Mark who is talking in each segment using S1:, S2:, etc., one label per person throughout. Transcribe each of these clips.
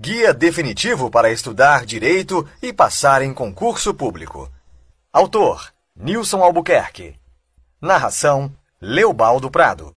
S1: Guia definitivo para estudar direito e passar em concurso público. Autor: Nilson Albuquerque. Narração: Leobaldo Prado.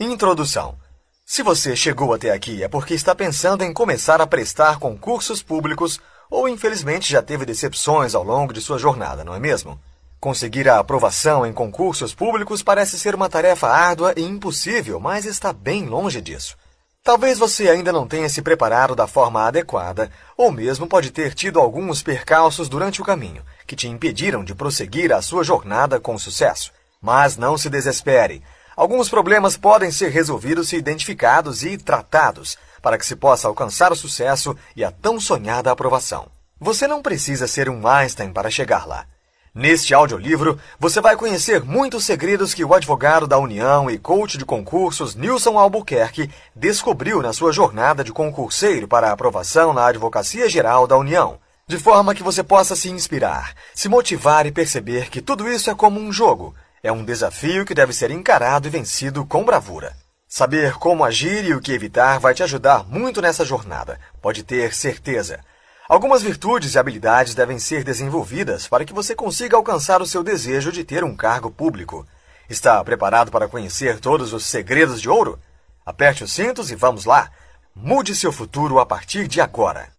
S1: Introdução: Se você chegou até aqui é porque está pensando em começar a prestar concursos públicos ou infelizmente já teve decepções ao longo de sua jornada, não é mesmo? Conseguir a aprovação em concursos públicos parece ser uma tarefa árdua e impossível, mas está bem longe disso. Talvez você ainda não tenha se preparado da forma adequada, ou mesmo pode ter tido alguns percalços durante o caminho que te impediram de prosseguir a sua jornada com sucesso. Mas não se desespere. Alguns problemas podem ser resolvidos se identificados e tratados, para que se possa alcançar o sucesso e a tão sonhada aprovação. Você não precisa ser um Einstein para chegar lá. Neste audiolivro, você vai conhecer muitos segredos que o advogado da União e coach de concursos Nilson Albuquerque descobriu na sua jornada de concurseiro para a aprovação na Advocacia Geral da União, de forma que você possa se inspirar, se motivar e perceber que tudo isso é como um jogo, é um desafio que deve ser encarado e vencido com bravura. Saber como agir e o que evitar vai te ajudar muito nessa jornada, pode ter certeza. Algumas virtudes e habilidades devem ser desenvolvidas para que você consiga alcançar o seu desejo de ter um cargo público. Está preparado para conhecer todos os segredos de ouro? Aperte os cintos e vamos lá! Mude seu futuro a partir de agora.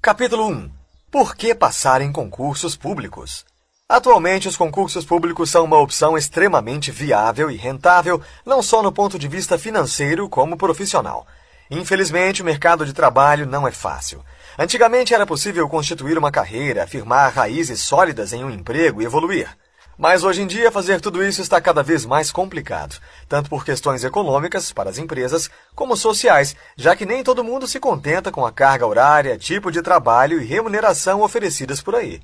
S1: Capítulo 1 Por que passar em concursos públicos? Atualmente, os concursos públicos são uma opção extremamente viável e rentável, não só no ponto de vista financeiro, como profissional. Infelizmente, o mercado de trabalho não é fácil. Antigamente era possível constituir uma carreira, firmar raízes sólidas em um emprego e evoluir. Mas hoje em dia, fazer tudo isso está cada vez mais complicado, tanto por questões econômicas, para as empresas, como sociais, já que nem todo mundo se contenta com a carga horária, tipo de trabalho e remuneração oferecidas por aí.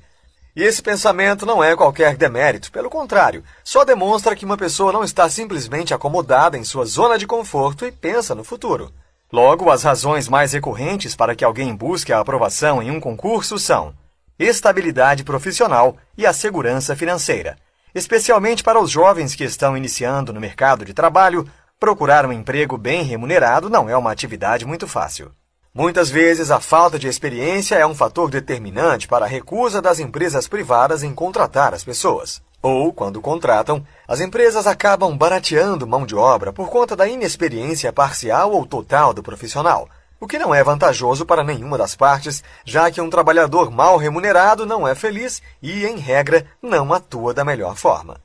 S1: E esse pensamento não é qualquer demérito, pelo contrário, só demonstra que uma pessoa não está simplesmente acomodada em sua zona de conforto e pensa no futuro. Logo, as razões mais recorrentes para que alguém busque a aprovação em um concurso são estabilidade profissional e a segurança financeira, especialmente para os jovens que estão iniciando no mercado de trabalho. Procurar um emprego bem remunerado não é uma atividade muito fácil. Muitas vezes, a falta de experiência é um fator determinante para a recusa das empresas privadas em contratar as pessoas. Ou, quando contratam, as empresas acabam barateando mão de obra por conta da inexperiência parcial ou total do profissional, o que não é vantajoso para nenhuma das partes, já que um trabalhador mal remunerado não é feliz e, em regra, não atua da melhor forma.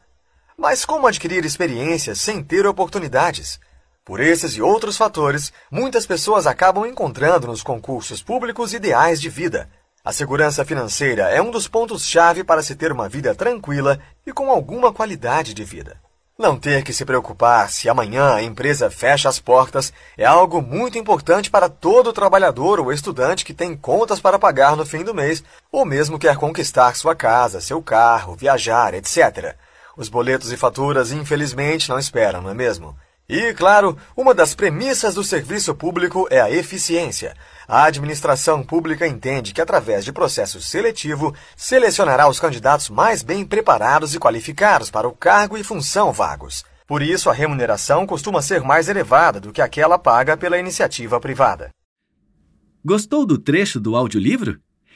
S1: Mas como adquirir experiência sem ter oportunidades? Por esses e outros fatores, muitas pessoas acabam encontrando nos concursos públicos ideais de vida, a segurança financeira é um dos pontos-chave para se ter uma vida tranquila e com alguma qualidade de vida. Não ter que se preocupar se amanhã a empresa fecha as portas é algo muito importante para todo trabalhador ou estudante que tem contas para pagar no fim do mês ou mesmo quer conquistar sua casa, seu carro, viajar, etc. Os boletos e faturas, infelizmente, não esperam, não é mesmo? E, claro, uma das premissas do serviço público é a eficiência. A administração pública entende que, através de processo seletivo, selecionará os candidatos mais bem preparados e qualificados para o cargo e função vagos. Por isso, a remuneração costuma ser mais elevada do que aquela paga pela iniciativa privada.
S2: Gostou do trecho do audiolivro?